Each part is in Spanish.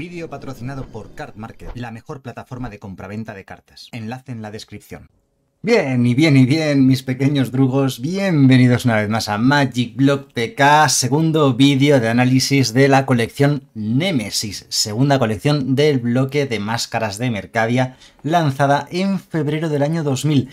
Vídeo patrocinado por Card Market, la mejor plataforma de compraventa de cartas. Enlace en la descripción. Bien, y bien, y bien, mis pequeños drugos, bienvenidos una vez más a Magic Block TK, segundo vídeo de análisis de la colección Nemesis, segunda colección del bloque de máscaras de Mercadia, lanzada en febrero del año 2000.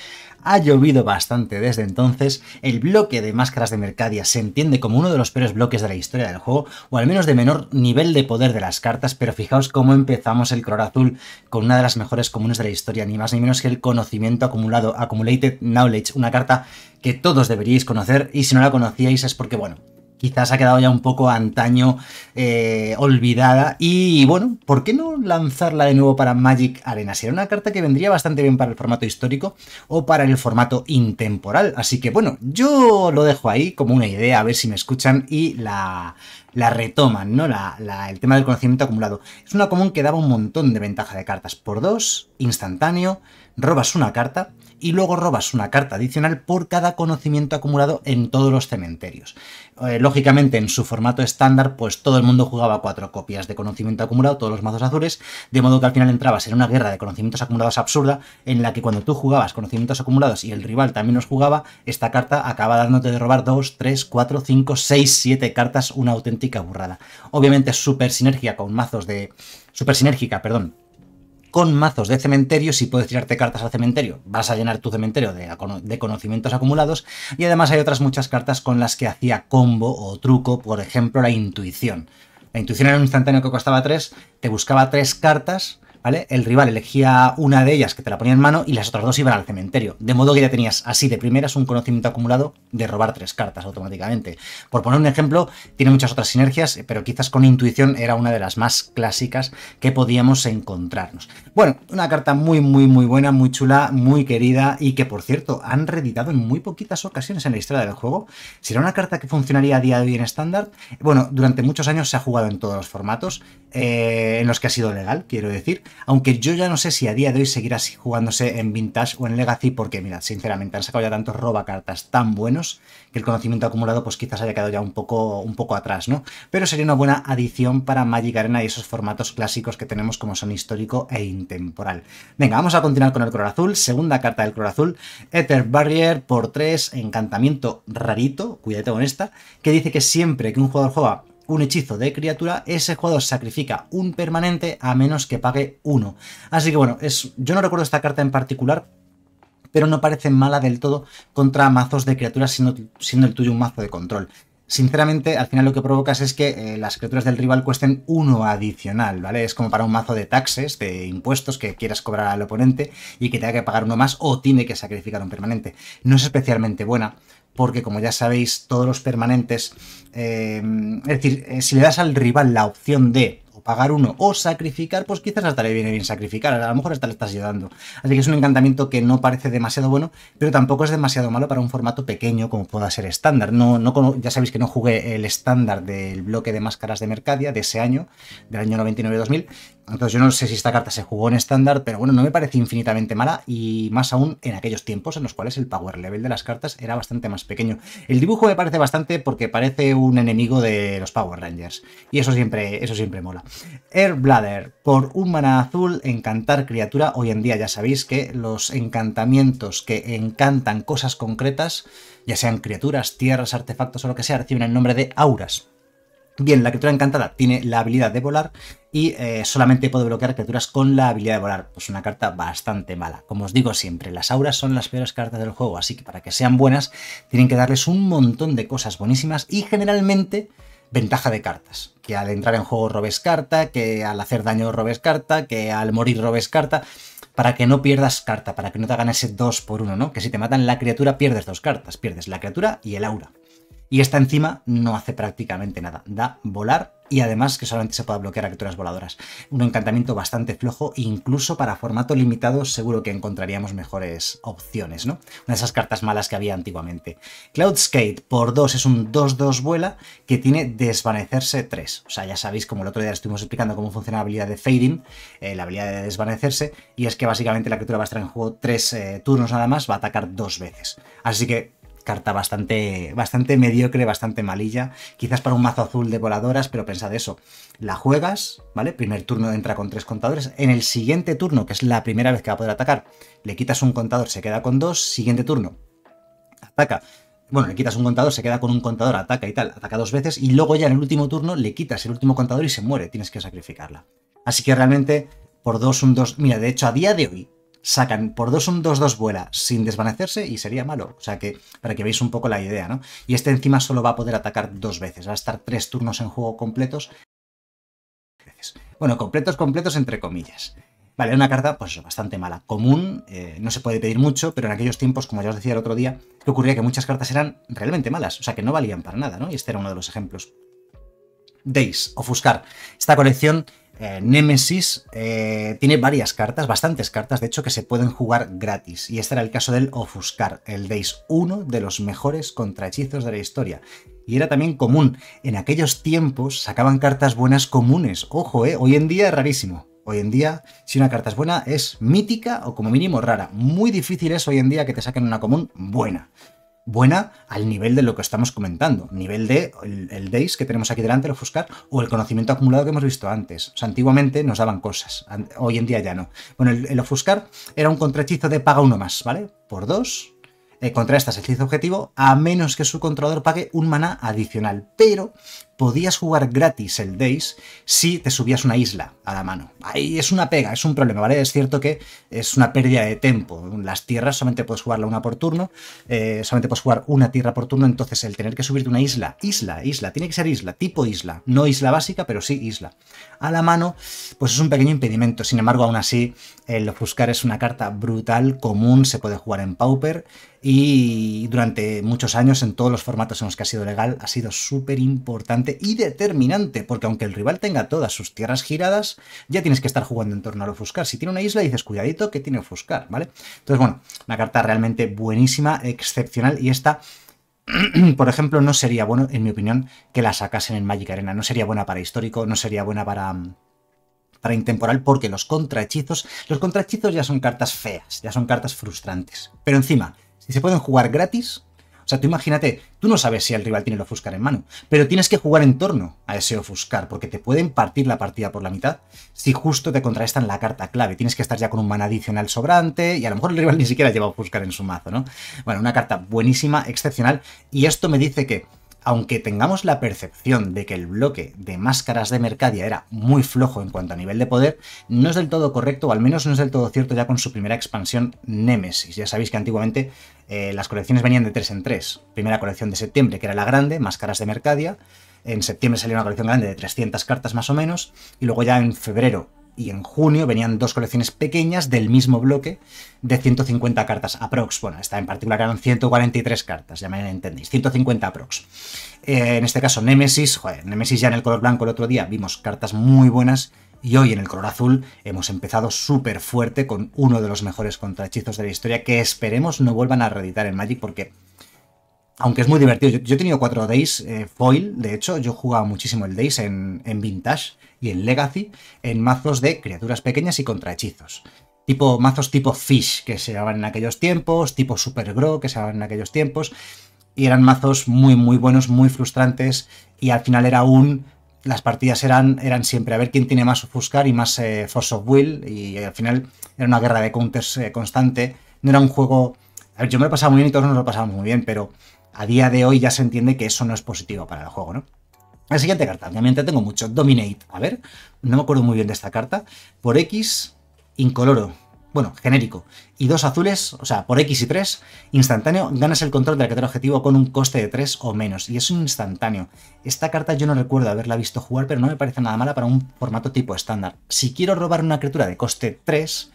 Ha llovido bastante desde entonces, el bloque de máscaras de Mercadia se entiende como uno de los peores bloques de la historia del juego, o al menos de menor nivel de poder de las cartas, pero fijaos cómo empezamos el color azul con una de las mejores comunes de la historia, ni más ni menos que el conocimiento acumulado, Accumulated Knowledge, una carta que todos deberíais conocer y si no la conocíais es porque, bueno, quizás ha quedado ya un poco antaño eh, olvidada. Y bueno, ¿por qué no lanzarla de nuevo para Magic Arena? Si era una carta que vendría bastante bien para el formato histórico o para el formato intemporal. Así que bueno, yo lo dejo ahí como una idea, a ver si me escuchan y la, retoman, ¿no? la, el tema del conocimiento acumulado. Es una común que daba un montón de ventaja de cartas. Por dos, instantáneo, robas una carta y luego robas una carta adicional por cada conocimiento acumulado en todos los cementerios. Eh, lógicamente, en su formato estándar, pues todo el mundo jugaba cuatro copias de conocimiento acumulado, todos los mazos azules, de modo que al final entrabas en una guerra de conocimientos acumulados absurda, en la que cuando tú jugabas conocimientos acumulados y el rival también los jugaba, esta carta acaba dándote de robar 2, 3, 4, 5, 6, 7 cartas, una auténtica burrada. Obviamente, súper sinergia con mazos de. súper sinérgica, perdón, con mazos de cementerio, si puedes tirarte cartas al cementerio, vas a llenar tu cementerio de, conocimientos acumulados. Y además hay otras muchas cartas con las que hacía combo o truco, por ejemplo la intuición. La intuición era un instantáneo que costaba 3, te buscaba 3 cartas el rival elegía una de ellas que te la ponía en mano y las otras dos iban al cementerio. De modo que ya tenías así de primeras un conocimiento acumulado de robar tres cartas automáticamente. Por poner un ejemplo, tiene muchas otras sinergias, pero quizás con intuición era una de las más clásicas que podíamos encontrarnos. Bueno, una carta muy, muy, muy buena, muy chula, muy querida y que, por cierto, han reeditado en muy poquitas ocasiones en la historia del juego. ¿Será una carta que funcionaría a día de hoy en estándar? Bueno, durante muchos años se ha jugado en todos los formatos eh, en los que ha sido legal, quiero decir aunque yo ya no sé si a día de hoy seguirá jugándose en Vintage o en Legacy, porque mira, sinceramente han sacado ya tantos cartas tan buenos que el conocimiento acumulado pues quizás haya quedado ya un poco, un poco atrás, ¿no? Pero sería una buena adición para Magic Arena y esos formatos clásicos que tenemos como son histórico e intemporal. Venga, vamos a continuar con el color azul. Segunda carta del color azul, Ether Barrier por 3, encantamiento rarito, cuídate con esta, que dice que siempre que un jugador juega un hechizo de criatura, ese jugador sacrifica un permanente a menos que pague uno. Así que bueno, es, yo no recuerdo esta carta en particular, pero no parece mala del todo contra mazos de criaturas siendo, el tuyo un mazo de control. Sinceramente, al final lo que provocas es que eh, las criaturas del rival cuesten uno adicional, ¿vale? Es como para un mazo de taxes, de impuestos que quieras cobrar al oponente y que tenga que pagar uno más o tiene que sacrificar un permanente. No es especialmente buena, porque como ya sabéis, todos los permanentes eh, es decir, eh, si le das al rival la opción de pagar uno o sacrificar, pues quizás hasta le viene bien sacrificar, a lo mejor hasta le estás ayudando. Así que es un encantamiento que no parece demasiado bueno, pero tampoco es demasiado malo para un formato pequeño como pueda ser estándar. No, no, ya sabéis que no jugué el estándar del bloque de máscaras de Mercadia de ese año, del año 99-2000, entonces yo no sé si esta carta se jugó en estándar, pero bueno, no me parece infinitamente mala y más aún en aquellos tiempos en los cuales el power level de las cartas era bastante más pequeño. El dibujo me parece bastante porque parece un enemigo de los Power Rangers y eso siempre, eso siempre mola. Airbladder, por un mana azul, encantar criatura. Hoy en día ya sabéis que los encantamientos que encantan cosas concretas, ya sean criaturas, tierras, artefactos o lo que sea, reciben el nombre de auras. Bien, la criatura encantada tiene la habilidad de volar y eh, solamente puede bloquear criaturas con la habilidad de volar. Pues una carta bastante mala. Como os digo siempre, las auras son las peores cartas del juego, así que para que sean buenas tienen que darles un montón de cosas buenísimas y generalmente ventaja de cartas. Que al entrar en juego robes carta, que al hacer daño robes carta, que al morir robes carta, para que no pierdas carta, para que no te hagan ese 2 por 1, ¿no? Que si te matan la criatura pierdes dos cartas, pierdes la criatura y el aura. Y esta encima no hace prácticamente nada, da volar y además que solamente se pueda bloquear a criaturas voladoras. Un encantamiento bastante flojo e incluso para formato limitado seguro que encontraríamos mejores opciones, ¿no? Una de esas cartas malas que había antiguamente. Skate por 2 es un 2-2 vuela que tiene desvanecerse 3. O sea, ya sabéis, como el otro día estuvimos explicando cómo funciona la habilidad de Fading, eh, la habilidad de desvanecerse, y es que básicamente la criatura va a estar en juego 3 eh, turnos nada más, va a atacar dos veces. Así que carta bastante, bastante mediocre, bastante malilla. Quizás para un mazo azul de voladoras, pero pensad eso. La juegas, ¿vale? Primer turno entra con tres contadores. En el siguiente turno, que es la primera vez que va a poder atacar, le quitas un contador, se queda con dos. Siguiente turno, ataca. Bueno, le quitas un contador, se queda con un contador, ataca y tal, ataca dos veces. Y luego ya en el último turno le quitas el último contador y se muere. Tienes que sacrificarla. Así que realmente por dos, un dos, Mira, de hecho, a día de hoy, sacan por 2 un 2-2 vuela sin desvanecerse y sería malo. O sea que, para que veáis un poco la idea, ¿no? Y este encima solo va a poder atacar dos veces, va a estar tres turnos en juego completos. Bueno, completos, completos entre comillas. Vale, una carta pues bastante mala. Común, eh, no se puede pedir mucho, pero en aquellos tiempos, como ya os decía el otro día, que ocurría que muchas cartas eran realmente malas, o sea que no valían para nada, ¿no? Y este era uno de los ejemplos. Days, ofuscar. Esta colección eh, Nemesis eh, tiene varias cartas, bastantes cartas, de hecho, que se pueden jugar gratis. Y este era el caso del Ofuscar, el deis, uno de los mejores contrahechizos de la historia. Y era también común. En aquellos tiempos sacaban cartas buenas comunes. Ojo, eh, hoy en día es rarísimo. Hoy en día, si una carta es buena, es mítica o como mínimo rara. Muy difícil es hoy en día que te saquen una común buena buena al nivel de lo que estamos comentando, nivel de el, el que tenemos aquí delante, el ofuscar, o el conocimiento acumulado que hemos visto antes. O sea, antiguamente nos daban cosas, hoy en día ya no. Bueno, el, ofuscar era un contrahechizo de paga uno más, ¿vale? Por dos, eh, Contra estas el objetivo a menos que su controlador pague un maná adicional. Pero podías jugar gratis el Days si te subías una isla a la mano. Ahí es una pega, es un problema, ¿vale? Es cierto que es una pérdida de tiempo. Las tierras solamente puedes jugarla una por turno, eh, solamente puedes jugar una tierra por turno, entonces el tener que subirte una isla, isla, isla, tiene que ser isla, tipo isla, no isla básica, pero sí isla, a la mano, pues es un pequeño impedimento. Sin embargo, aún así, el ofuscar es una carta brutal, común, se puede jugar en Pauper y durante muchos años en todos los formatos en los que ha sido legal ha sido súper importante y determinante, porque aunque el rival tenga todas sus tierras giradas, ya tienes que estar jugando en torno al ofuscar. Si tiene una isla, dices, cuidadito que tiene ofuscar, ¿vale? Entonces, bueno, una carta realmente buenísima, excepcional y esta... Por ejemplo, no sería bueno, en mi opinión, que la sacasen en Magic Arena. No sería buena para histórico, no sería buena para, para intemporal porque los contrahechizos, los contrahechizos ya son cartas feas, ya son cartas frustrantes. Pero encima, ¿Y se pueden jugar gratis, o sea, tú imagínate, tú no sabes si el rival tiene el ofuscar en mano, pero tienes que jugar en torno a ese ofuscar, porque te pueden partir la partida por la mitad si justo te contrarrestan la carta clave. Tienes que estar ya con un mana adicional sobrante y a lo mejor el rival ni siquiera lleva ofuscar en su mazo, ¿no? Bueno, una carta buenísima, excepcional, y esto me dice que aunque tengamos la percepción de que el bloque de máscaras de Mercadia era muy flojo en cuanto a nivel de poder, no es del todo correcto, o al menos no es del todo cierto ya con su primera expansión Nemesis. Ya sabéis que antiguamente eh, las colecciones venían de 3 en 3. Primera colección de septiembre, que era la grande, Máscaras de Mercadia. En septiembre salió una colección grande de 300 cartas más o menos, y luego ya en febrero y en junio venían dos colecciones pequeñas del mismo bloque de 150 cartas aprox. Bueno, esta en particular eran 143 cartas, ya me entendéis, 150 aprox. Eh, en este caso Nemesis, joder, Nemesis ya en el color blanco el otro día vimos cartas muy buenas y hoy en el color azul hemos empezado súper fuerte con uno de los mejores contrahechizos de la historia que esperemos no vuelvan a reeditar en Magic porque aunque es muy divertido. Yo, he tenido cuatro Days eh, foil, de hecho. Yo jugaba muchísimo el Days en, Vintage y en Legacy, en mazos de criaturas pequeñas y contrahechizos. Tipo, mazos tipo Fish, que se llamaban en aquellos tiempos, tipo Super Grow, que se llamaban en aquellos tiempos. Y eran mazos muy, muy buenos, muy frustrantes. Y al final era un las partidas eran, eran siempre a ver quién tiene más ofuscar y más eh, force of will y, al final era una guerra de counters eh, constante. No era un juego... A ver, yo me lo pasaba muy bien y todos nos lo pasábamos muy bien, pero a día de hoy ya se entiende que eso no es positivo para el juego, ¿no? La siguiente carta, obviamente tengo mucho, Dominate. A ver, no me acuerdo muy bien de esta carta. Por X, incoloro. Bueno, genérico. Y dos azules, o sea, por X y 3, instantáneo, ganas el control de la criatura objetivo con un coste de 3 o menos. Y es un instantáneo. Esta carta yo no recuerdo haberla visto jugar, pero no me parece nada mala para un formato tipo estándar. Si quiero robar una criatura de coste 3,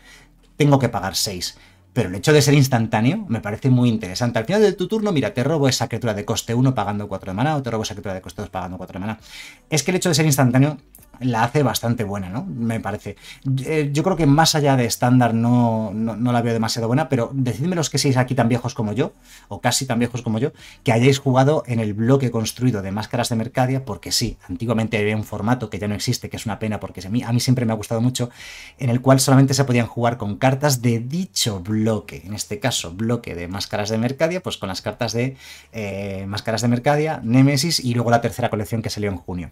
tengo que pagar 6. Pero el hecho de ser instantáneo me parece muy interesante. Al final de tu turno, mira, te robo esa criatura de coste 1 pagando 4 de maná o te robo esa criatura de coste 2 pagando 4 de maná. Es que el hecho de ser instantáneo la hace bastante buena, ¿no? Me parece. Eh, yo creo que más allá de estándar no, no, la veo demasiado buena, pero decidme los que seáis aquí tan viejos como yo, o casi tan viejos como yo, que hayáis jugado en el bloque construido de máscaras de Mercadia, porque sí, antiguamente había un formato que ya no existe, que es una pena porque a mí, siempre me ha gustado mucho, en el cual solamente se podían jugar con cartas de dicho bloque, en este caso bloque de máscaras de Mercadia, pues con las cartas de eh, máscaras de Mercadia, Nemesis y luego la tercera colección que salió en junio.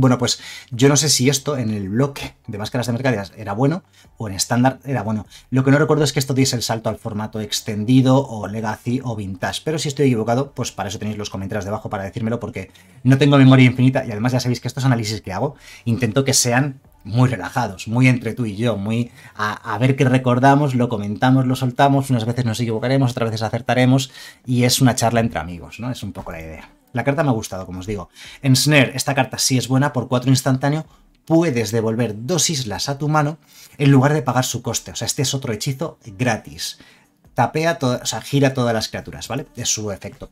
Bueno, pues yo no sé si esto en el bloque de máscaras de mercaderías era bueno o en estándar era bueno. Lo que no recuerdo es que esto diese el salto al formato extendido o legacy o vintage, pero si estoy equivocado, pues para eso tenéis los comentarios debajo para decírmelo porque no tengo memoria infinita y además ya sabéis que estos análisis que hago intento que sean muy relajados, muy entre tú y yo, muy a, a, ver qué recordamos, lo comentamos, lo soltamos, unas veces nos equivocaremos, otras veces acertaremos y es una charla entre amigos, ¿no? Es un poco la idea. La carta me ha gustado, como os digo. en Snare esta carta sí es buena, por 4 instantáneo, puedes devolver dos islas a tu mano en lugar de pagar su coste. O sea, este es otro hechizo gratis. Tapea, o sea, gira todas las criaturas, ¿vale? Es su efecto.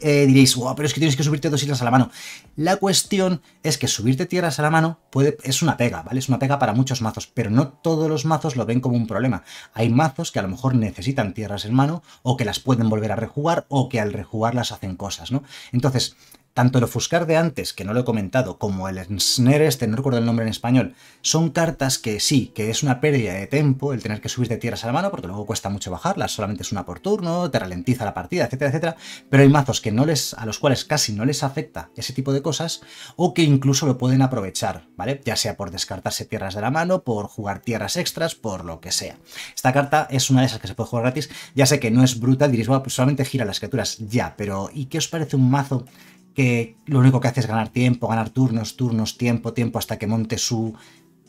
Eh, diréis, wow, pero es que tienes que subirte dos islas a la mano. La cuestión es que subirte tierras a la mano puede, es una pega, ¿vale? Es una pega para muchos mazos, pero no todos los mazos lo ven como un problema. Hay mazos que a lo mejor necesitan tierras en mano, o que las pueden volver a rejugar, o que al rejugar las hacen cosas, ¿no? Entonces, tanto el ofuscar de antes, que no lo he comentado, como el ensner este, no recuerdo el nombre en español, son cartas que sí, que es una pérdida de tiempo el tener que subir de tierras a la mano, porque luego cuesta mucho bajarlas, solamente es una por turno, te ralentiza la partida, etcétera, etcétera, pero hay mazos que no les, a los cuales casi no les afecta ese tipo de cosas, o que incluso lo pueden aprovechar, ¿vale? Ya sea por descartarse tierras de la mano, por jugar tierras extras, por lo que sea. Esta carta es una de esas que se puede jugar gratis, ya sé que no es brutal diréis, bueno, pues solamente gira las criaturas, ya, pero ¿y qué os parece un mazo que lo único que hace es ganar tiempo, ganar turnos, turnos, tiempo, tiempo, hasta que monte su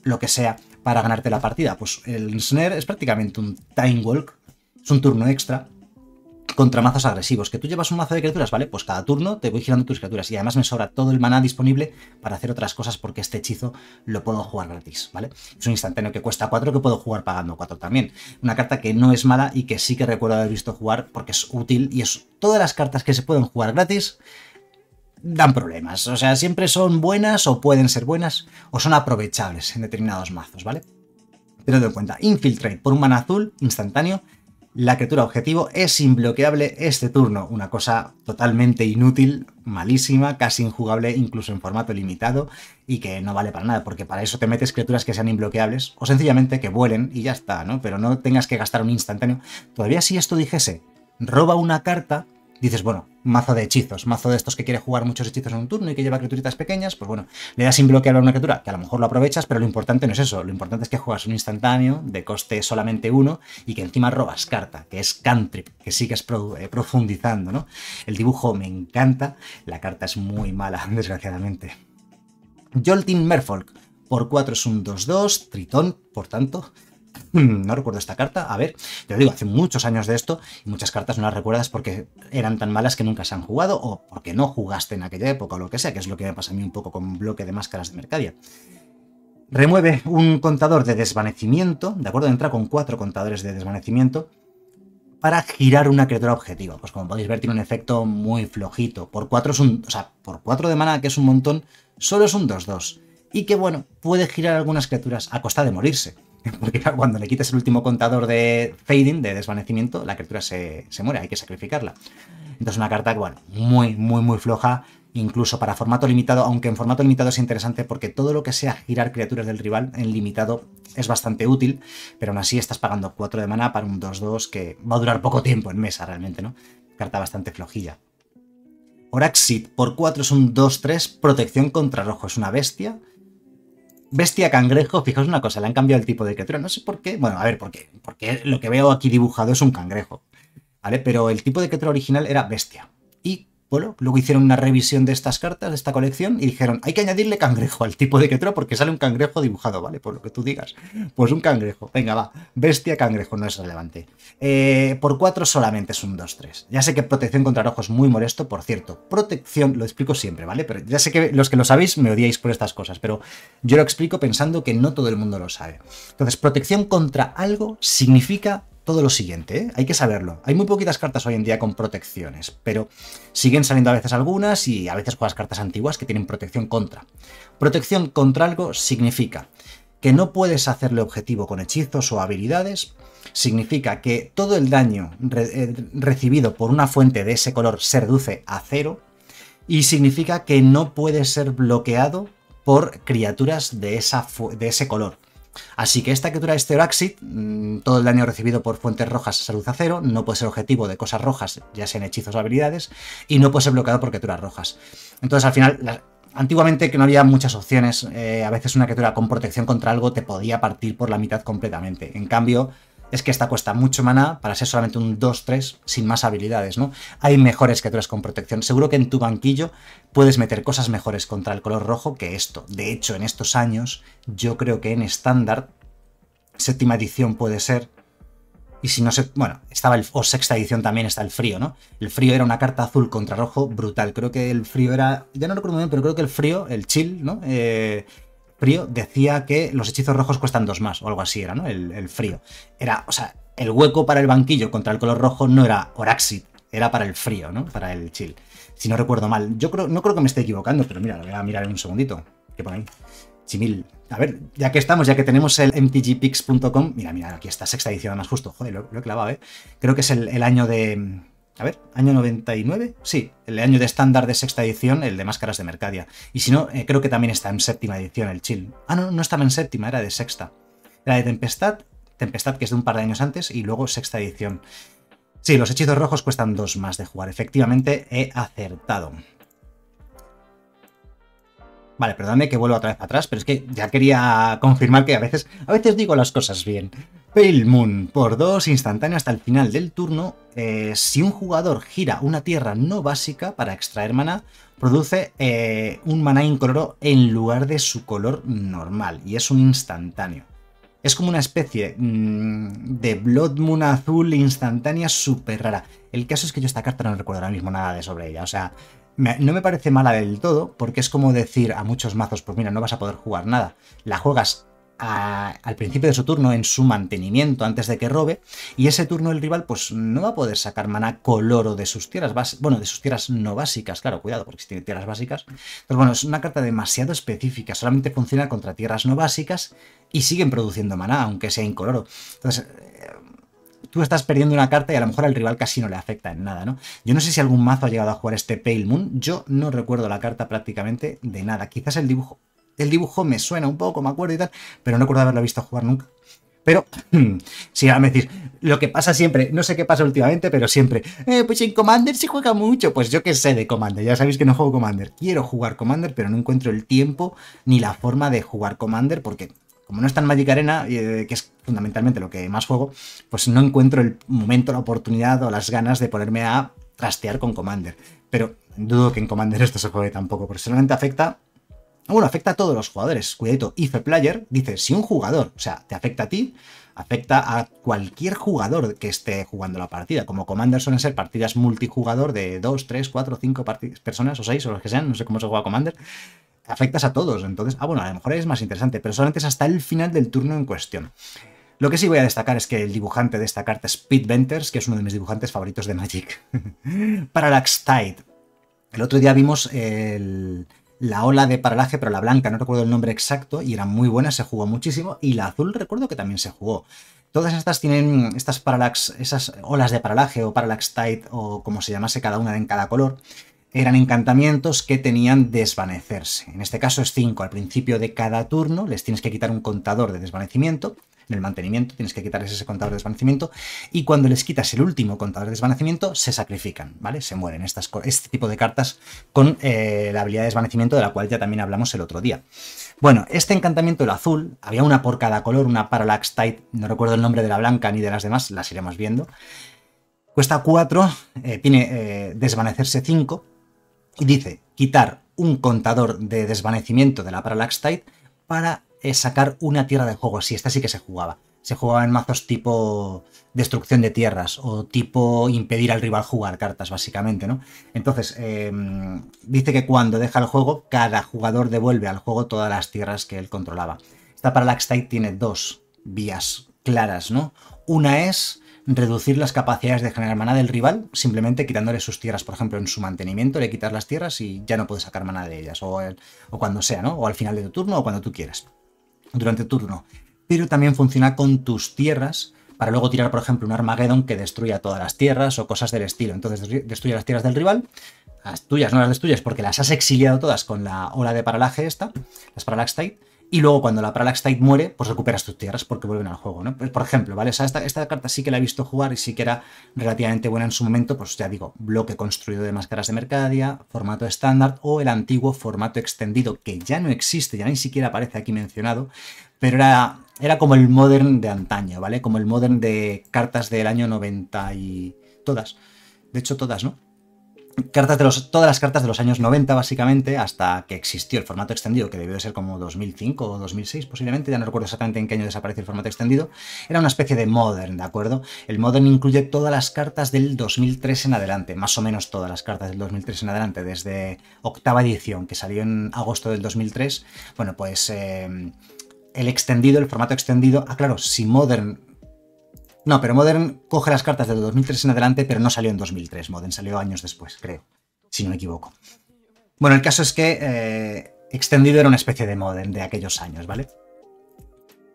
lo que sea para ganarte la partida. Pues el Snare es prácticamente un time walk, es un turno extra contra mazos agresivos. Que tú llevas un mazo de criaturas, ¿vale? Pues cada turno te voy girando tus criaturas y además me sobra todo el maná disponible para hacer otras cosas porque este hechizo lo puedo jugar gratis, ¿vale? Es un instantáneo que cuesta 4 que puedo jugar pagando 4 también. Una carta que no es mala y que sí que recuerdo haber visto jugar porque es útil y es todas las cartas que se pueden jugar gratis dan problemas. O sea, siempre son buenas o pueden ser buenas o son aprovechables en determinados mazos, ¿vale? Teniendo en cuenta, Infiltrate por un mana azul instantáneo, la criatura objetivo es inbloqueable este turno. Una cosa totalmente inútil, malísima, casi injugable incluso en formato limitado y que no vale para nada, porque para eso te metes criaturas que sean inbloqueables o sencillamente que vuelen y ya está, ¿no? Pero no tengas que gastar un instantáneo. Todavía si esto dijese, roba una carta, dices, bueno, mazo de hechizos, mazo de estos que quiere jugar muchos hechizos en un turno y que lleva criaturitas pequeñas, pues bueno, le das sin bloquear a una criatura, que a lo mejor lo aprovechas, pero lo importante no es eso, lo importante es que juegas un instantáneo de coste solamente uno y que encima robas carta, que es cantrip, que sigues eh, profundizando, ¿no? El dibujo me encanta, la carta es muy mala, desgraciadamente. Jolting Merfolk, por 4 es un 2-2, Tritón, por tanto, no recuerdo esta carta, a ver, te lo digo, hace muchos años de esto y muchas cartas no las recuerdas porque eran tan malas que nunca se han jugado o porque no jugaste en aquella época o lo que sea, que es lo que me pasa a mí un poco con bloque de máscaras de Mercadia. Remueve un contador de desvanecimiento, ¿de acuerdo? Entra con cuatro contadores de desvanecimiento para girar una criatura objetiva. Pues como podéis ver, tiene un efecto muy flojito. Por cuatro por cuatro de mana, que es un montón, solo es un 2-2. Y que bueno, puede girar algunas criaturas a costa de morirse. Porque cuando le quites el último contador de fading, de desvanecimiento, la criatura se, muere, hay que sacrificarla. Entonces una carta, bueno, muy, muy, muy floja, incluso para formato limitado, aunque en formato limitado es interesante porque todo lo que sea girar criaturas del rival en limitado es bastante útil, pero aún así estás pagando 4 de mana para un 2-2 que va a durar poco tiempo en mesa realmente, ¿no? Carta bastante flojilla. Oraxit por 4 es un 2-3, protección contra rojo, es una bestia. Bestia cangrejo, fijaos una cosa, le han cambiado el tipo de criatura. No sé por qué. Bueno, a ver, ¿por qué? Porque lo que veo aquí dibujado es un cangrejo. ¿Vale? Pero el tipo de criatura original era bestia. Y bueno, luego hicieron una revisión de estas cartas, de esta colección, y dijeron, hay que añadirle cangrejo al tipo de trae porque sale un cangrejo dibujado, ¿vale? Por lo que tú digas. Pues un cangrejo. Venga, va. Bestia, cangrejo, no es relevante. Eh, por cuatro solamente es un 2-3. Ya sé que protección contra rojo es muy molesto, por cierto. Protección, lo explico siempre, ¿vale? Pero ya sé que los que lo sabéis me odiáis por estas cosas, pero yo lo explico pensando que no todo el mundo lo sabe. Entonces, protección contra algo significa todo lo siguiente, ¿eh? hay que saberlo. Hay muy poquitas cartas hoy en día con protecciones, pero siguen saliendo a veces algunas y a veces las cartas antiguas que tienen protección contra. Protección contra algo significa que no puedes hacerle objetivo con hechizos o habilidades, significa que todo el daño eh, recibido por una fuente de ese color se reduce a cero y significa que no puede ser bloqueado por criaturas de, esa de ese color. Así que esta criatura es este Theoraxid, mm, todo el daño recibido por fuentes rojas a salud a cero, no puede ser objetivo de cosas rojas, ya sean hechizos o habilidades, y no puede ser bloqueado por criaturas rojas. Entonces al final, antiguamente que no había muchas opciones, eh, a veces una criatura con protección contra algo te podía partir por la mitad completamente. En cambio, es que esta cuesta mucho maná para ser solamente un 2-3 sin más habilidades, ¿no? Hay mejores criaturas con protección. Seguro que en tu banquillo puedes meter cosas mejores contra el color rojo que esto. De hecho, en estos años, yo creo que en estándar, séptima edición puede ser, y si no se... Bueno, estaba el... o sexta edición también está el frío, ¿no? El frío era una carta azul contra rojo brutal. Creo que el frío era... Ya no recuerdo bien, pero creo que el frío, el chill, ¿no? Eh, frío decía que los hechizos rojos cuestan dos más, o algo así era, ¿no? El, frío. Era, o sea, el hueco para el banquillo contra el color rojo no era Oraxit, era para el frío, ¿no? Para el chill. Si no recuerdo mal. Yo creo, no creo que me esté equivocando, pero mira, lo voy a mirar en un segundito. ¿Qué pone ahí. Chimil. A ver, ya que estamos, ya que tenemos el mtgpix.com. Mira, mira, aquí está sexta edición, más justo. Joder, lo, he clavado, ¿eh? Creo que es el año de, a ver, año 99, sí, el año de estándar de sexta edición, el de Máscaras de Mercadia. Y si no, eh, creo que también está en séptima edición el Chill. Ah, no, no estaba en séptima, era de sexta. Era de Tempestad, Tempestad que es de un par de años antes, y luego sexta edición. Sí, los hechizos rojos cuestan dos más de jugar. Efectivamente, he acertado. Vale, perdóname que vuelvo otra vez para atrás, pero es que ya quería confirmar que a veces, a veces digo las cosas bien. Pale Moon, por dos instantáneos hasta el final del turno, eh, si un jugador gira una tierra no básica para extraer mana, produce eh, un maná incoloro en lugar de su color normal, y es un instantáneo. Es como una especie mm, de Blood Moon azul instantánea súper rara. El caso es que yo esta carta no recuerdo ahora mismo nada de sobre ella, o sea, no me parece mala del todo, porque es como decir a muchos mazos, pues mira, no vas a poder jugar nada. La juegas al principio de su turno en su mantenimiento antes de que robe y ese turno el rival pues no va a poder sacar maná coloro de sus tierras bueno de sus tierras no básicas claro cuidado porque si tiene tierras básicas pero bueno es una carta demasiado específica solamente funciona contra tierras no básicas y siguen produciendo maná aunque sea incoloro entonces eh, tú estás perdiendo una carta y a lo mejor al rival casi no le afecta en nada, ¿no? Yo no sé si algún mazo ha llegado a jugar este Pale Moon, yo no recuerdo la carta prácticamente de nada, quizás el dibujo, el dibujo me suena un poco, me acuerdo y tal, pero no recuerdo haberlo visto jugar nunca. Pero, si ahora me decís, lo que pasa siempre, no sé qué pasa últimamente, pero siempre, eh, pues en Commander se juega mucho. Pues yo qué sé de Commander, ya sabéis que no juego Commander. Quiero jugar Commander, pero no encuentro el tiempo ni la forma de jugar Commander, porque como no está en Magic Arena, eh, que es fundamentalmente lo que más juego, pues no encuentro el momento, la oportunidad o las ganas de ponerme a trastear con Commander. Pero dudo que en Commander esto se juegue tampoco, porque solamente afecta bueno, afecta a todos los jugadores. Cuidadito, if a player dice, si un jugador, o sea, te afecta a ti, afecta a cualquier jugador que esté jugando la partida. Como Commander suelen ser partidas multijugador de 2, 3, 4, 5 personas o 6 o los que sean, no sé cómo se juega Commander. Afectas a todos, entonces, ah, bueno, a lo mejor es más interesante, pero solamente es hasta el final del turno en cuestión. Lo que sí voy a destacar es que el dibujante de esta carta es Pete Venters, que es uno de mis dibujantes favoritos de Magic. Parallax Tide. El otro día vimos el, la ola de paralaje, pero la blanca, no recuerdo el nombre exacto, y era muy buena, se jugó muchísimo, y la azul recuerdo que también se jugó. Todas estas tienen estas Paralax, esas olas de paralaje o parallax Tide, o como se llamase cada una en cada color, eran encantamientos que tenían desvanecerse. En este caso es 5. Al principio de cada turno les tienes que quitar un contador de desvanecimiento en el mantenimiento, tienes que quitarles ese contador de desvanecimiento, y cuando les quitas el último contador de desvanecimiento, se sacrifican, ¿vale? Se mueren estas, este tipo de cartas con eh, la habilidad de desvanecimiento, de la cual ya también hablamos el otro día. Bueno, este encantamiento, el azul, había una por cada color, una Parallax Tide, no recuerdo el nombre de la blanca ni de las demás, las iremos viendo. Cuesta 4, eh, tiene eh, desvanecerse 5, y dice quitar un contador de desvanecimiento de la Parallax Tide para es sacar una tierra del juego. Sí, esta sí que se jugaba. Se jugaba en mazos tipo destrucción de tierras o tipo impedir al rival jugar cartas, básicamente, ¿no? Entonces, em, dice que cuando deja el juego, cada jugador devuelve al juego todas las tierras que él controlaba. Esta para X-Tide tiene dos vías claras, ¿no? Una es reducir las capacidades de generar maná del rival, simplemente quitándole sus tierras, por ejemplo, en su mantenimiento, le quitas las tierras y ya no puedes sacar maná de ellas, o, o cuando sea, ¿no? O al final de tu turno o cuando tú quieras durante turno, pero también funciona con tus tierras para luego tirar, por ejemplo, un Armageddon que destruya todas las tierras o cosas del estilo. Entonces destruye las tierras del rival, las tuyas no las destruyes porque las has exiliado todas con la ola de paralaje esta, las Parallax Tide, y luego cuando la Tide muere, pues recuperas tus tierras porque vuelven al juego, ¿no? Pues, por ejemplo, ¿vale? O esta, carta sí que la he visto jugar y sí que era relativamente buena en su momento, pues ya digo, bloque construido de máscaras de Mercadia, formato estándar o el antiguo formato extendido, que ya no existe, ya ni siquiera aparece aquí mencionado, pero era, era como el modern de antaño, ¿vale? Como el modern de cartas del año 90 y todas. De hecho, todas, ¿no? cartas de los, todas las cartas de los años 90, básicamente, hasta que existió el formato extendido, que debió de ser como 2005 o 2006 posiblemente, ya no recuerdo exactamente en qué año desapareció el formato extendido, era una especie de Modern, ¿de acuerdo? El Modern incluye todas las cartas del 2003 en adelante, más o menos todas las cartas del 2003 en adelante, desde octava edición, que salió en agosto del 2003, bueno, pues... Eh, el extendido, el formato extendido. Ah, claro, si Modern no, pero Modern coge las cartas de 2003 en adelante, pero no salió en 2003. Modern salió años después, creo, si no me equivoco. Bueno, el caso es que eh, Extendido era una especie de Modern de aquellos años, ¿vale?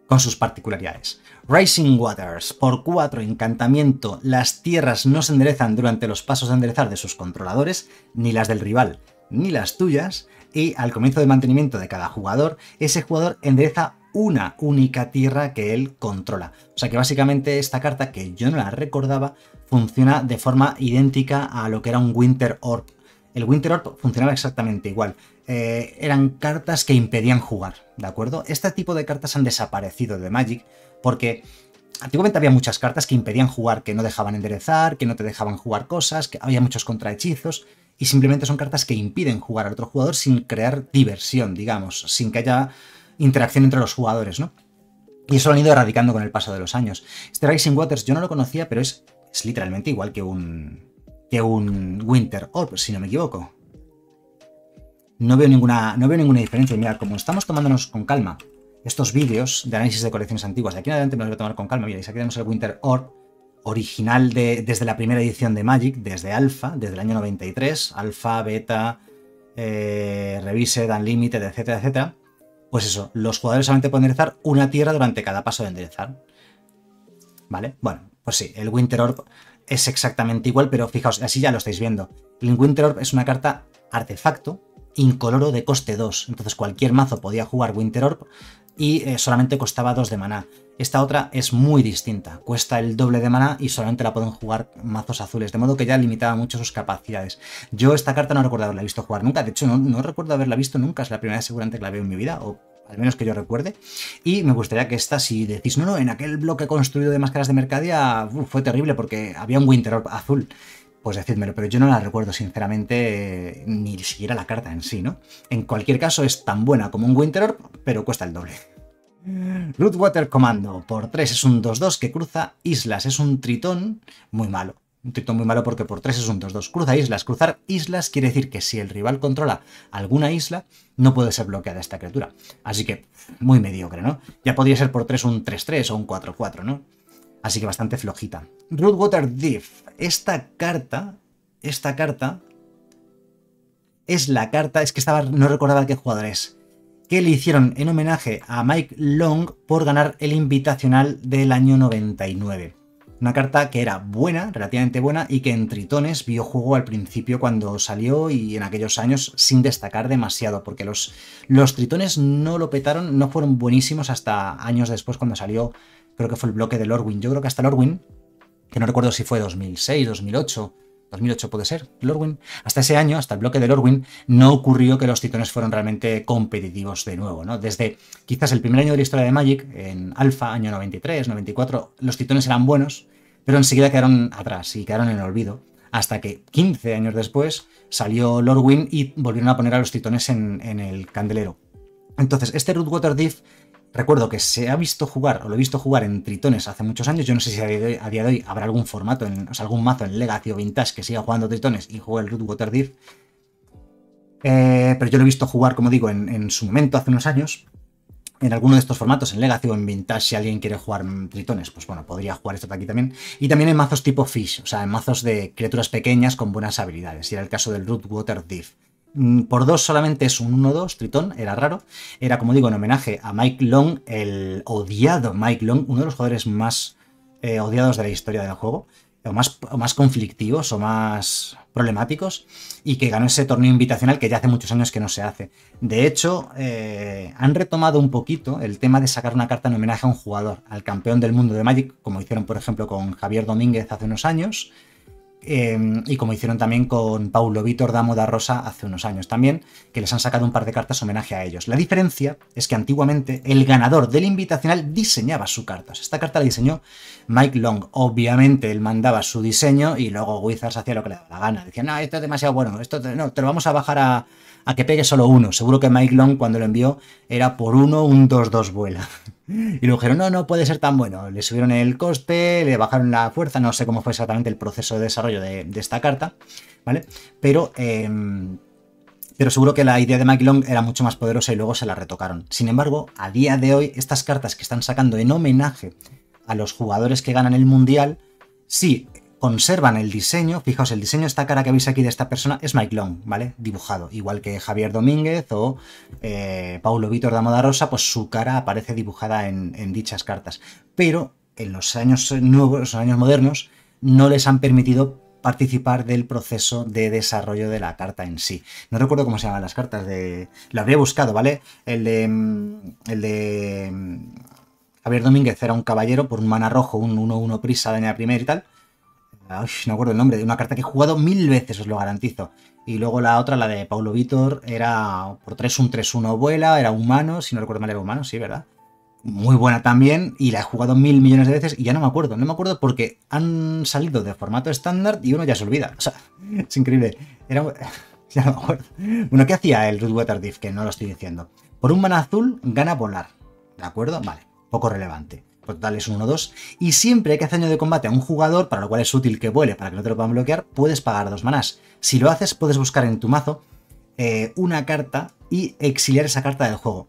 Con sus particularidades. Rising Waters, por 4, encantamiento. Las tierras no se enderezan durante los pasos de enderezar de sus controladores, ni las del rival, ni las tuyas. Y al comienzo de mantenimiento de cada jugador, ese jugador endereza una única tierra que él controla. O sea que básicamente esta carta, que yo no la recordaba, funciona de forma idéntica a lo que era un Winter Orb. El Winter Orb funcionaba exactamente igual. Eh, eran cartas que impedían jugar, ¿de acuerdo? Este tipo de cartas han desaparecido de Magic porque antiguamente había muchas cartas que impedían jugar, que no dejaban enderezar, que no te dejaban jugar cosas, que había muchos contrahechizos y simplemente son cartas que impiden jugar al otro jugador sin crear diversión, digamos, sin que haya interacción entre los jugadores, ¿no? Y eso lo han ido erradicando con el paso de los años. Este Rising Waters yo no lo conocía, pero es, literalmente igual que un, que un Winter Orb, si no me equivoco. No veo ninguna, no veo ninguna diferencia. Mira, como estamos tomándonos con calma estos vídeos de análisis de colecciones antiguas, de aquí en adelante me los voy a tomar con calma. Mira, aquí tenemos el Winter Orb original desde la primera edición de Magic, desde Alpha, desde el año 93, Alpha, Beta, eh, Revised, Unlimited, etcétera, etcétera. Pues eso, los jugadores solamente pueden enderezar una tierra durante cada paso de enderezar. ¿Vale? Bueno, pues sí, el Winter Orb es exactamente igual, pero fijaos, así ya lo estáis viendo. El Winter Orb es una carta artefacto incoloro de coste 2, entonces cualquier mazo podía jugar Winter Orb y eh, solamente costaba 2 de maná. Esta otra es muy distinta, cuesta el doble de maná y solamente la pueden jugar mazos azules, de modo que ya limitaba mucho sus capacidades. Yo esta carta no recuerdo haberla visto jugar nunca, de hecho no, recuerdo haberla visto nunca, es la primera vez seguramente que la veo en mi vida, o al menos que yo recuerde. Y me gustaría que esta, si decís, no, no, en aquel bloque construido de máscaras de Mercadia fue terrible porque había un Winter Orb azul pues decídmelo, pero yo no la recuerdo sinceramente ni siquiera la carta en sí, ¿no? En cualquier caso es tan buena como un Winter Orb, pero cuesta el doble. Rootwater Commando, por 3 es un 2-2 que cruza islas, es un tritón muy malo. Un tritón muy malo porque por 3 es un 2-2. Cruza islas. Cruzar islas quiere decir que si el rival controla alguna isla, no puede ser bloqueada esta criatura. Así que, muy mediocre, ¿no? Ya podría ser por 3 un 3-3 o un 4-4, ¿no? Así que bastante flojita. Rootwater Div. Esta carta, esta carta es la carta, es que estaba, no recordaba qué jugador es, que le hicieron en homenaje a Mike Long por ganar el invitacional del año 99. Una carta que era buena, relativamente buena, y que en Tritones vio juego al principio cuando salió y en aquellos años sin destacar demasiado, porque los, los Tritones no lo petaron, no fueron buenísimos hasta años después cuando salió creo que fue el bloque de Lorwyn. Yo creo que hasta Lorwyn, que no recuerdo si fue 2006, 2008, 2008 puede ser, Lorwyn, hasta ese año, hasta el bloque de Lorwyn, no ocurrió que los titones fueran realmente competitivos de nuevo, ¿no? Desde quizás el primer año de la historia de Magic, en Alpha, año 93, 94, los titones eran buenos, pero enseguida quedaron atrás y quedaron en el olvido. Hasta que 15 años después salió Lorwyn y volvieron a poner a los titones en, en el candelero. Entonces, este Rootwater Diff Recuerdo que se ha visto jugar, o lo he visto jugar en Tritones hace muchos años. Yo no sé si a día de hoy, habrá algún formato, o sea, algún mazo en Legacy o Vintage que siga jugando Tritones y juegue el Root Water eh, pero yo lo he visto jugar, como digo, en, su momento, hace unos años, en alguno de estos formatos, en Legacy o en Vintage, si alguien quiere jugar Tritones, pues bueno, podría jugar esto de aquí también. Y también en mazos tipo Fish, o sea, en mazos de criaturas pequeñas con buenas habilidades. Y era el caso del Root Water Mm, por dos solamente es un 1-2, Tritón, era raro. Era, como digo, en homenaje a Mike Long, el odiado Mike Long, uno de los jugadores más eh, odiados de la historia del juego, o más, más conflictivos o más problemáticos, y que ganó ese torneo invitacional que ya hace muchos años que no se hace. De hecho, eh, han retomado un poquito el tema de sacar una carta en homenaje a un jugador, al campeón del mundo de Magic, como hicieron, por ejemplo, con Javier Domínguez hace unos años Em, y como hicieron también con Paulo Vítor Damo da Rosa hace unos años también, que les han sacado un par de cartas homenaje a ellos. La diferencia es que antiguamente el ganador del invitacional diseñaba su carta. esta carta la diseñó Mike Long. Obviamente él mandaba su diseño y luego Wizards hacía lo que le daba la gana. Decía, no, esto es demasiado bueno, esto no, te lo vamos a bajar a, a que pegue solo uno. Seguro que Mike Long cuando lo envió era por uno, un 2-2 vuela. Y luego dijeron, no, no puede ser tan bueno. Le subieron el coste, le bajaron la fuerza, no sé cómo fue exactamente el proceso de desarrollo de, esta carta, ¿vale? Pero, em, pero seguro que la idea de Mike Long era mucho más poderosa y luego se la retocaron. Sin embargo, a día de hoy, estas cartas que están sacando en homenaje a los jugadores que ganan el Mundial, sí conservan el diseño. Fijaos, el diseño, esta cara que veis aquí de esta persona es Mike Long, ¿vale? Dibujado. Igual que Javier Domínguez o eh, Paulo Vítor de da Rosa, pues su cara aparece dibujada en, dichas cartas. Pero en los años nuevos, los años modernos, no les han permitido participar del proceso de desarrollo de la carta en sí. No recuerdo cómo se llaman las cartas de... Lo habría buscado, ¿vale? El de... Mm, el de... Mm, Javier Domínguez era un caballero por un mana rojo, un 1-1 prisa, daña primera y tal no acuerdo el nombre, de una carta que he jugado mil veces, os lo garantizo. Y luego la otra, la de Paulo Vitor, era por 3 un 3-1 vuela, era humano, si no recuerdo mal era humano, sí, ¿verdad? Muy buena también, y la he jugado mil millones de veces y ya no me acuerdo, no me acuerdo porque han salido de formato estándar y uno ya se olvida. O sea, es increíble. Era... ya no me acuerdo. Bueno, ¿qué hacía el Water Diff? Que no lo estoy diciendo. Por un mana azul gana volar, ¿de acuerdo? Vale, poco relevante pues tales es un 2 y siempre que hace daño de combate a un jugador, para lo cual es útil que vuele para que no te lo puedan bloquear, puedes pagar dos manás. Si lo haces, puedes buscar en tu mazo eh, una carta y exiliar esa carta del juego.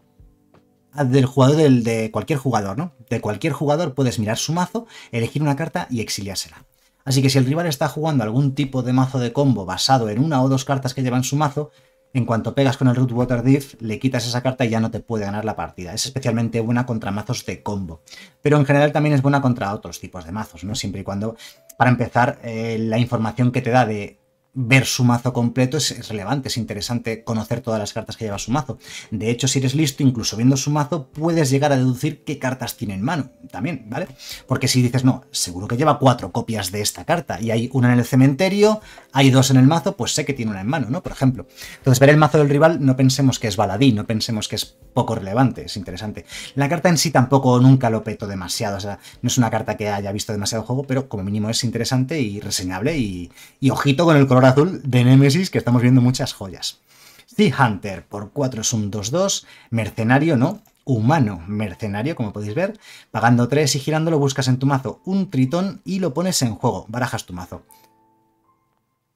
Ah, del jugador, del, de cualquier jugador, ¿no? De cualquier jugador puedes mirar su mazo, elegir una carta y exiliársela. Así que si el rival está jugando algún tipo de mazo de combo basado en una o dos cartas que lleva en su mazo, en cuanto pegas con el Root Water Diff, le quitas esa carta y ya no te puede ganar la partida. Es especialmente buena contra mazos de combo. Pero en general también es buena contra otros tipos de mazos, ¿no? Siempre y cuando, para empezar, eh, la información que te da de ver su mazo completo es, relevante, es interesante conocer todas las cartas que lleva su mazo. De hecho, si eres listo, incluso viendo su mazo, puedes llegar a deducir qué cartas tiene en mano también, ¿vale? Porque si dices, no, seguro que lleva cuatro copias de esta carta y hay una en el cementerio, hay dos en el mazo, pues sé que tiene una en mano, ¿no? Por ejemplo. Entonces, ver el mazo del rival no pensemos que es baladí, no pensemos que es poco relevante, es interesante. La carta en sí tampoco nunca lo peto demasiado, o sea, no es una carta que haya visto demasiado juego, pero como mínimo es interesante y reseñable y ojito con el color Azul de Nemesis, que estamos viendo muchas joyas. Sea Hunter por 4 es un 2-2, mercenario no, humano mercenario, como podéis ver. Pagando 3 y girándolo buscas en tu mazo un tritón y lo pones en juego, barajas tu mazo.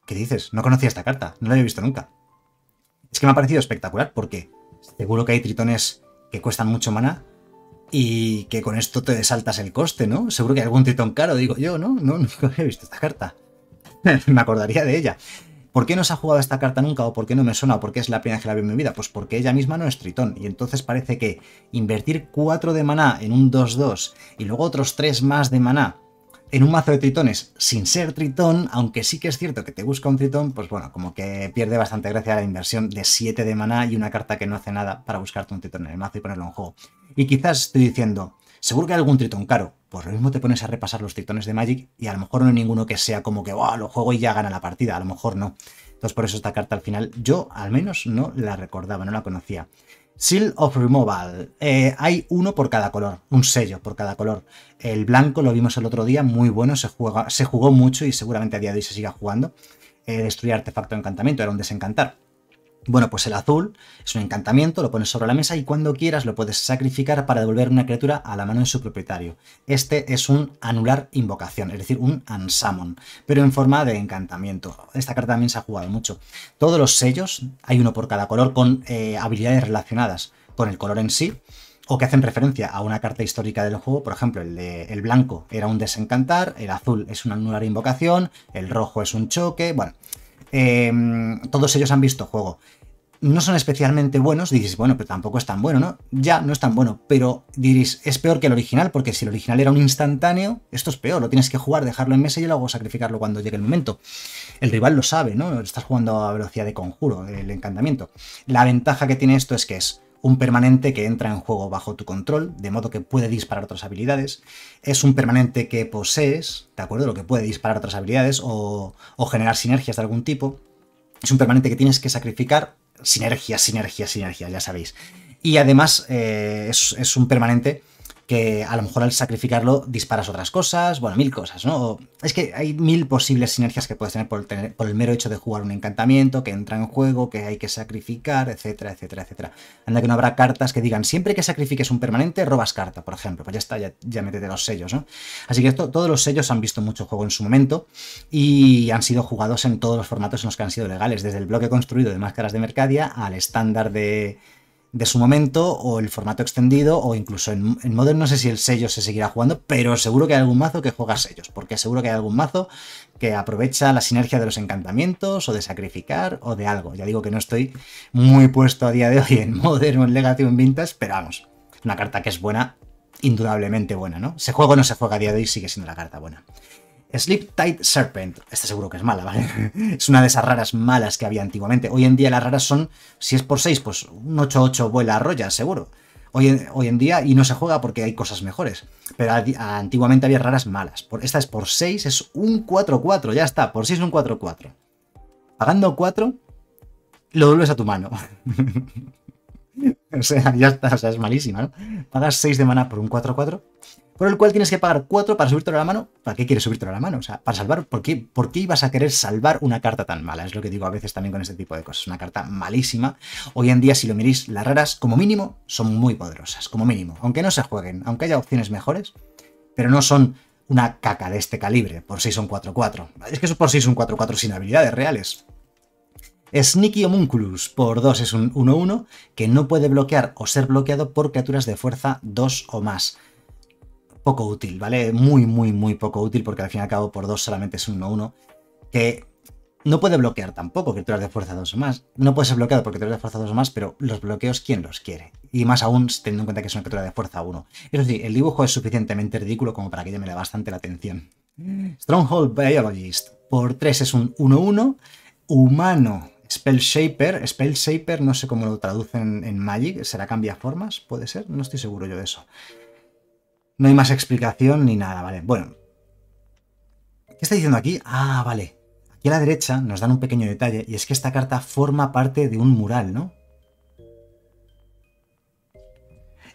¿Qué dices? No conocía esta carta, no la había visto nunca. Es que me ha parecido espectacular porque seguro que hay tritones que cuestan mucho mana y que con esto te desaltas el coste, ¿no? Seguro que hay algún tritón caro, digo yo, ¿no? No, nunca había visto esta carta. me acordaría de ella. ¿Por qué no se ha jugado esta carta nunca o por qué no me suena o por qué es la primera que la veo en mi vida? Pues porque ella misma no es tritón y entonces parece que invertir 4 de maná en un 2-2 y luego otros 3 más de maná en un mazo de tritones sin ser tritón, aunque sí que es cierto que te busca un tritón, pues bueno, como que pierde bastante gracia la inversión de 7 de maná y una carta que no hace nada para buscarte un tritón en el mazo y ponerlo en juego. Y quizás estoy diciendo, Seguro que hay algún tritón caro. Pues lo mismo te pones a repasar los tritones de Magic y a lo mejor no hay ninguno que sea como que, wow, lo juego y ya gana la partida. A lo mejor no. Entonces por eso esta carta al final yo al menos no la recordaba, no la conocía. Seal of Removal. Eh, hay uno por cada color, un sello por cada color. El blanco lo vimos el otro día, muy bueno, se, juega, se jugó mucho y seguramente a día de hoy se siga jugando. Eh, destruir artefacto de encantamiento, era un desencantar. Bueno, pues el azul es un encantamiento, lo pones sobre la mesa y cuando quieras lo puedes sacrificar para devolver una criatura a la mano de su propietario. Este es un anular invocación, es decir, un unsummon, pero en forma de encantamiento. Esta carta también se ha jugado mucho. Todos los sellos, hay uno por cada color, con eh, habilidades relacionadas con el color en sí, o que hacen referencia a una carta histórica del juego. Por ejemplo, el, blanco era un desencantar, el azul es un anular invocación, el rojo es un choque, bueno... Eh, todos ellos han visto juego no son especialmente buenos, diréis, bueno, pero tampoco es tan bueno, ¿no? Ya no es tan bueno, pero diréis, es peor que el original, porque si el original era un instantáneo, esto es peor, lo tienes que jugar, dejarlo en mesa y luego sacrificarlo cuando llegue el momento. El rival lo sabe, ¿no? Estás jugando a velocidad de conjuro, el encantamiento. La ventaja que tiene esto es que es un permanente que entra en juego bajo tu control, de modo que puede disparar otras habilidades. Es un permanente que posees, ¿de acuerdo? Lo que puede disparar otras habilidades o, o generar sinergias de algún tipo. Es un permanente que tienes que sacrificar sinergia, sinergia, sinergia, ya sabéis. Y además eh, es, es, un permanente que a lo mejor al sacrificarlo disparas otras cosas, bueno, mil cosas, ¿no? Es que hay mil posibles sinergias que puedes tener por, el, el mero hecho de jugar un encantamiento, que entra en juego, que hay que sacrificar, etcétera, etcétera, etcétera. Anda que no habrá cartas que digan, siempre que sacrifiques un permanente, robas carta, por ejemplo. Pues ya está, ya, ya métete los sellos, ¿no? Así que todos los sellos han visto mucho juego en su momento y han sido jugados en todos los formatos en los que han sido legales, desde el bloque construido de máscaras de Mercadia al estándar de de su momento, o el formato extendido, o incluso en, Modern no sé si el sello se seguirá jugando, pero seguro que hay algún mazo que juega sellos, porque seguro que hay algún mazo que aprovecha la sinergia de los encantamientos, o de sacrificar, o de algo. Ya digo que no estoy muy puesto a día de hoy en Modern o en Legacy o en Vintage, pero vamos, una carta que es buena, indudablemente buena, ¿no? Se juega o no se juega a día de hoy, sigue siendo la carta buena. Sleep Tight Serpent. Este seguro que es mala, ¿vale? Es una de esas raras malas que había antiguamente. Hoy en día las raras son, si es por 6, pues un 8-8 vuela a roya, seguro. Hoy en, hoy en, día y no se juega porque hay cosas mejores. Pero antiguamente había raras malas. Por, esta es por 6, es un 4-4, ya está. Por 6 es un 4-4. Pagando 4, lo vuelves a tu mano. o sea, ya está, o sea, es malísima, ¿no? Pagas 6 de mana por un 4-4 por el cual tienes que pagar 4 para subirte a la mano. ¿Para qué quieres subirte a la mano? O sea, para salvar, ¿por qué, ¿por qué ibas a querer salvar una carta tan mala? Es lo que digo a veces también con este tipo de cosas. Una carta malísima. Hoy en día, si lo miréis, las raras, como mínimo, son muy poderosas, como mínimo. Aunque no se jueguen, aunque haya opciones mejores, pero no son una caca de este calibre, por si son 4-4. Es que eso por si son 4-4 sin habilidades reales. Sneaky Homunculus por 2 es un 1-1 que no puede bloquear o ser bloqueado por criaturas de fuerza 2 o más poco útil, ¿vale? Muy, muy, muy poco útil porque al fin y al cabo por dos solamente es un 1-1 que no puede bloquear tampoco criaturas de fuerza 2 o más. No puede ser bloqueado por criaturas de fuerza 2 o más, pero los bloqueos, ¿quién los quiere? Y más aún teniendo en cuenta que es una criatura de fuerza 1. Es decir, el dibujo es suficientemente ridículo como para que llame bastante la atención. Stronghold Biologist. Por 3 es un 1-1. Humano. Spell Shaper. Spell Shaper, no sé cómo lo traducen en Magic. ¿Será cambia formas? ¿Puede ser? No estoy seguro yo de eso. No hay más explicación ni nada, ¿vale? Bueno. ¿Qué está diciendo aquí? Ah, vale. Aquí a la derecha nos dan un pequeño detalle y es que esta carta forma parte de un mural, ¿no?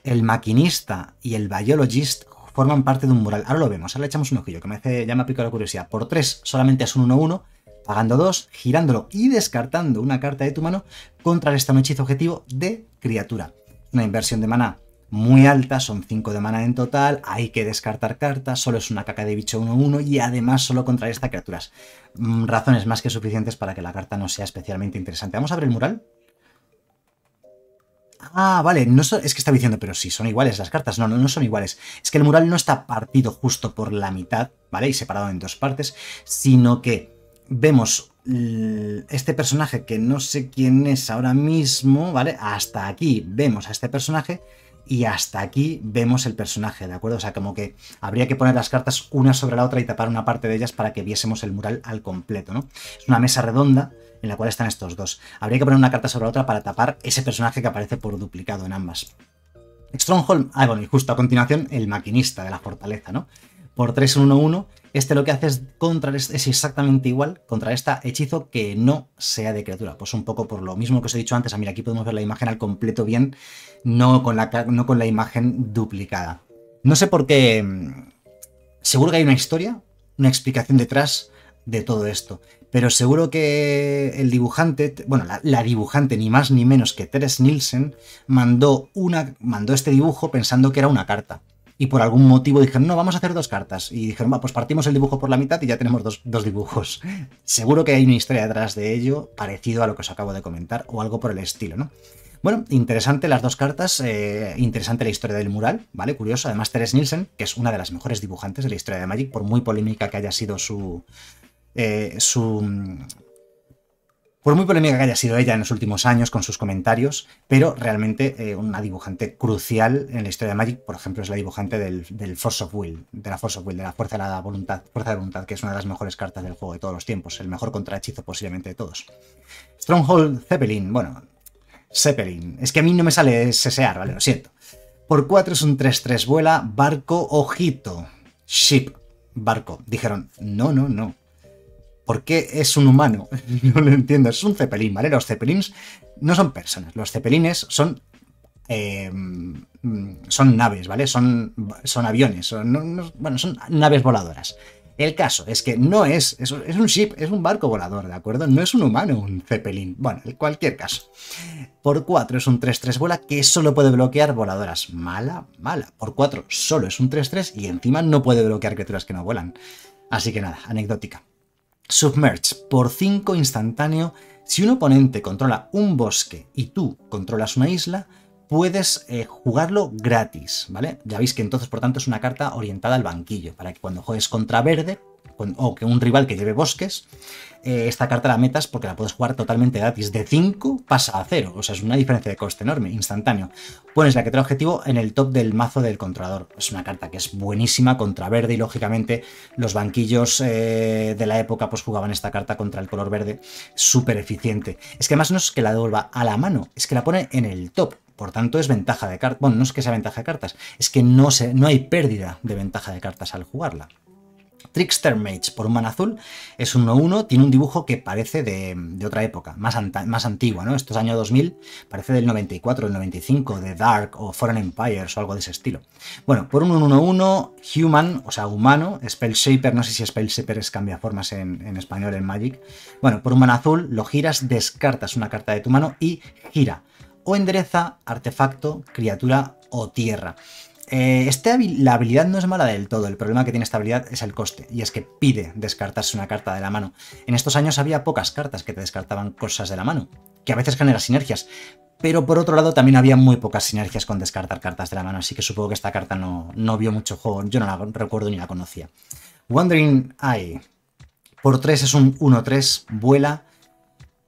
El maquinista y el biologist forman parte de un mural. Ahora lo vemos, ahora le echamos un ojillo, que me hace, ya me ha la curiosidad. Por 3 solamente es un 1-1, pagando 2, girándolo y descartando una carta de tu mano, contra el un hechizo objetivo de criatura. Una inversión de maná muy alta, son 5 de mana en total, hay que descartar cartas, solo es una caca de bicho 1-1 y además solo contra estas criaturas. Mm, razones más que suficientes para que la carta no sea especialmente interesante. Vamos a abrir el mural. Ah, vale, no es que estaba diciendo, pero sí, son iguales las cartas. No, no, no son iguales. Es que el mural no está partido justo por la mitad, ¿vale? Y separado en dos partes, sino que vemos este personaje que no sé quién es ahora mismo, ¿vale? Hasta aquí vemos a este personaje y hasta aquí vemos el personaje, ¿de acuerdo? O sea, como que habría que poner las cartas una sobre la otra y tapar una parte de ellas para que viésemos el mural al completo, ¿no? Es una mesa redonda en la cual están estos dos. Habría que poner una carta sobre la otra para tapar ese personaje que aparece por duplicado en ambas. Stronghold, ah, bueno, y justo a continuación, el maquinista de la fortaleza, ¿no? por 3 en 1-1. Este lo que hace es contra es exactamente igual contra esta hechizo que no sea de criatura. Pues un poco por lo mismo que os he dicho antes. Ah, mira, aquí podemos ver la imagen al completo bien, no con la, no con la imagen duplicada. No sé por qué. Mm, seguro que hay una historia, una explicación detrás de todo esto. Pero seguro que el dibujante, bueno, la, dibujante ni más ni menos que Teres Nielsen mandó, una, mandó este dibujo pensando que era una carta y por algún motivo dijeron, no, vamos a hacer dos cartas. Y dijeron, va, pues partimos el dibujo por la mitad y ya tenemos dos, dibujos. Seguro que hay una historia detrás de ello, parecido a lo que os acabo de comentar, o algo por el estilo, ¿no? Bueno, interesante las dos cartas, eh, interesante la historia del mural, ¿vale? Curioso. Además, Teres Nielsen, que es una de las mejores dibujantes de la historia de Magic, por muy polémica que haya sido su, eh, su, por muy polémica que haya sido ella en los últimos años con sus comentarios, pero realmente eh, una dibujante crucial en la historia de Magic, por ejemplo, es la dibujante del, Force of Will, de la Force of Will, de la Fuerza de la Voluntad, Fuerza de Voluntad, que es una de las mejores cartas del juego de todos los tiempos, el mejor contrahechizo posiblemente de todos. Stronghold Zeppelin, bueno, Zeppelin, es que a mí no me sale sesear, vale, lo siento. Por 4 es un 3-3, vuela, barco, ojito, ship, barco. Dijeron, no, no, no, ¿Por qué es un humano? no lo entiendo. Es un cepelín, ¿vale? Los cepelins no son personas. Los cepelines son eh, son naves, ¿vale? Son, son aviones, bueno, son naves voladoras. El caso es que no es, es, es, un ship, es un barco volador, ¿de acuerdo? No es un humano, un cepelín. Bueno, en cualquier caso. Por 4 es un 3-3 bola que solo puede bloquear voladoras. Mala, mala. Por 4 solo es un 3-3 y encima no puede bloquear criaturas que no vuelan. Así que nada, anecdótica. Submerge por 5 instantáneo. Si un oponente controla un bosque y tú controlas una isla, puedes eh, jugarlo gratis, ¿vale? Ya veis que entonces, por tanto, es una carta orientada al banquillo, para que cuando juegues contra verde o que un rival que lleve bosques, eh, esta carta la metas porque la puedes jugar totalmente gratis. De 5 pasa a 0, o sea, es una diferencia de coste enorme, instantáneo. Pones la que trae objetivo en el top del mazo del controlador. Es una carta que es buenísima contra verde y lógicamente los banquillos eh, de la época pues jugaban esta carta contra el color verde, súper eficiente. Es que además no es que la devuelva a la mano, es que la pone en el top. Por tanto, es ventaja de cartas. Bueno, no es que sea ventaja de cartas, es que no, no hay pérdida de ventaja de cartas al jugarla. Trickster Mage por un manazul azul. Es un 1-1, tiene un dibujo que parece de, otra época, más, más antigua, ¿no? Estos años 2000, parece del 94, del 95, de Dark o Foreign Empires o algo de ese estilo. Bueno, por un 1-1, Human, o sea, humano, Spellshaper, no sé si Spellshaper es cambiaformas en, en español, en Magic. Bueno, por un manazul azul, lo giras, descartas una carta de tu mano y gira. O endereza artefacto, criatura o tierra. Eh, este la habilidad no es mala del todo, el problema que tiene esta habilidad es el coste, y es que pide descartarse una carta de la mano. En estos años había pocas cartas que te descartaban cosas de la mano, que a veces genera sinergias, pero por otro lado también había muy pocas sinergias con descartar cartas de la mano, así que supongo que esta carta no, no vio mucho juego, yo no la recuerdo ni la conocía. Wandering Eye, por 3 es un 1-3, vuela,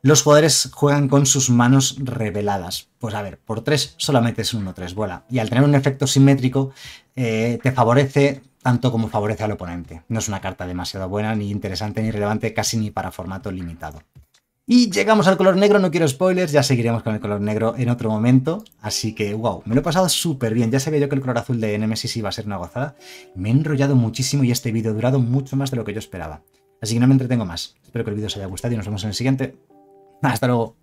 los jugadores juegan con sus manos reveladas. Pues a ver, por 3 solamente es un 1-3 vuela. Y al tener un efecto simétrico, eh, te favorece tanto como favorece al oponente. No es una carta demasiado buena, ni interesante, ni relevante, casi ni para formato limitado. Y llegamos al color negro, no quiero spoilers, ya seguiremos con el color negro en otro momento. Así que, wow, me lo he pasado súper bien. Ya sabía yo que el color azul de Nemesis iba a ser una gozada. Me he enrollado muchísimo y este vídeo ha durado mucho más de lo que yo esperaba. Así que no me entretengo más. Espero que el vídeo os haya gustado y nos vemos en el siguiente. Hasta luego.